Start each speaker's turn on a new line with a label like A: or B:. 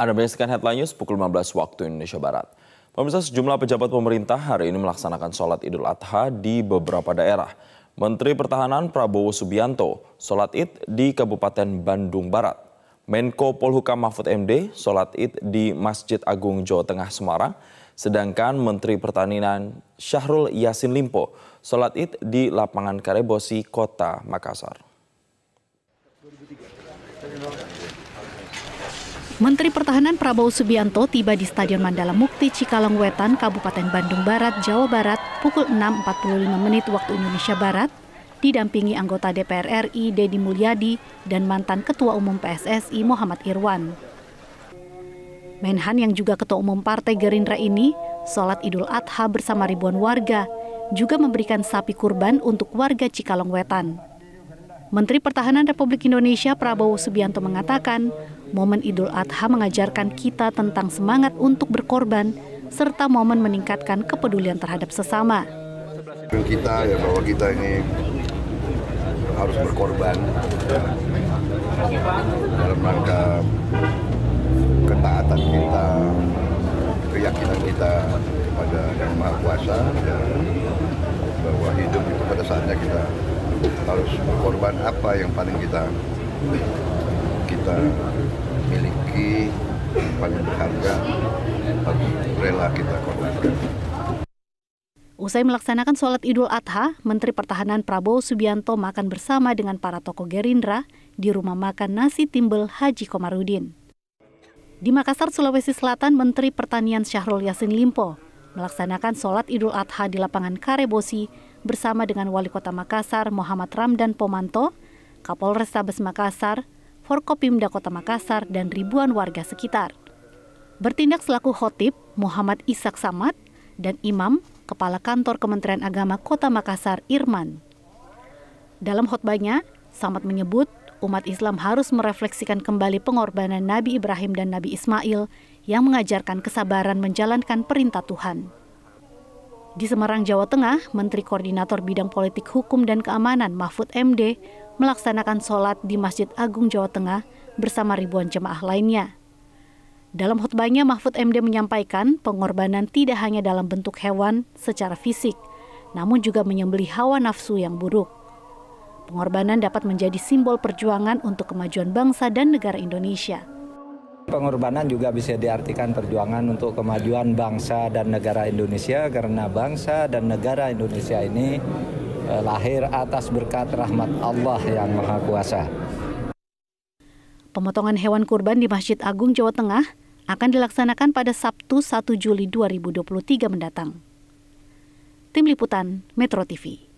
A: Anda menyaksikan headline news pukul 15 waktu Indonesia Barat. Pemirsa sejumlah pejabat pemerintah hari ini melaksanakan sholat idul adha di beberapa daerah. Menteri Pertahanan Prabowo Subianto sholat id di Kabupaten Bandung Barat. Menko Polhukam Mahfud MD sholat id di Masjid Agung Jawa Tengah Semarang. Sedangkan Menteri Pertanian Syahrul Yasin Limpo sholat id di lapangan Karebosi, Kota Makassar.
B: Menteri Pertahanan Prabowo Subianto tiba di Stadion Mandala Mukti Cikalong Wetan, Kabupaten Bandung Barat, Jawa Barat pukul 6.45 menit waktu Indonesia Barat, didampingi anggota DPR RI Dedi Mulyadi dan mantan Ketua Umum PSSI Muhammad Irwan. Menhan yang juga Ketua Umum Partai Gerindra ini, sholat Idul Adha bersama ribuan warga, juga memberikan sapi kurban untuk warga Cikalong Wetan. Menteri Pertahanan Republik Indonesia Prabowo Subianto mengatakan, momen Idul Adha mengajarkan kita tentang semangat untuk berkorban serta momen meningkatkan kepedulian terhadap sesama.
C: Kita ya bahwa kita ini harus berkorban dalam rangka ketaatan kita, keyakinan kita kepada Yang Maha Kuasa ya, bahwa hidup itu pada saatnya kita harus berkorban apa yang paling kita kita miliki paling berharga rela kita korbankan.
B: Usai melaksanakan sholat Idul Adha, Menteri Pertahanan Prabowo Subianto makan bersama dengan para tokoh Gerindra di rumah makan nasi timbel Haji Komarudin. Di Makassar, Sulawesi Selatan, Menteri Pertanian Syahrul Yasin Limpo melaksanakan sholat Idul Adha di lapangan Karebosi bersama dengan Wali Kota Makassar Muhammad Ramdan Pomanto, Kapolres Tabes Makassar, Forkopimda Kota Makassar, dan ribuan warga sekitar. Bertindak selaku khotib Muhammad Isak Samad dan imam Kepala Kantor Kementerian Agama Kota Makassar Irman. Dalam khotbahnya, Samad menyebut umat Islam harus merefleksikan kembali pengorbanan Nabi Ibrahim dan Nabi Ismail yang mengajarkan kesabaran menjalankan perintah Tuhan. Di Semarang, Jawa Tengah, Menteri Koordinator Bidang Politik Hukum dan Keamanan Mahfud MD melaksanakan sholat di Masjid Agung Jawa Tengah bersama ribuan jemaah lainnya. Dalam khutbahnya, Mahfud MD menyampaikan pengorbanan tidak hanya dalam bentuk hewan secara fisik, namun juga menyembeli hawa nafsu yang buruk pengorbanan dapat menjadi simbol perjuangan untuk kemajuan bangsa dan negara Indonesia.
A: Pengorbanan juga bisa diartikan perjuangan untuk kemajuan bangsa dan negara Indonesia karena bangsa dan negara Indonesia ini eh, lahir atas berkat rahmat Allah yang Maha Kuasa.
B: Pemotongan hewan kurban di Masjid Agung Jawa Tengah akan dilaksanakan pada Sabtu 1 Juli 2023 mendatang. Tim Liputan Metro TV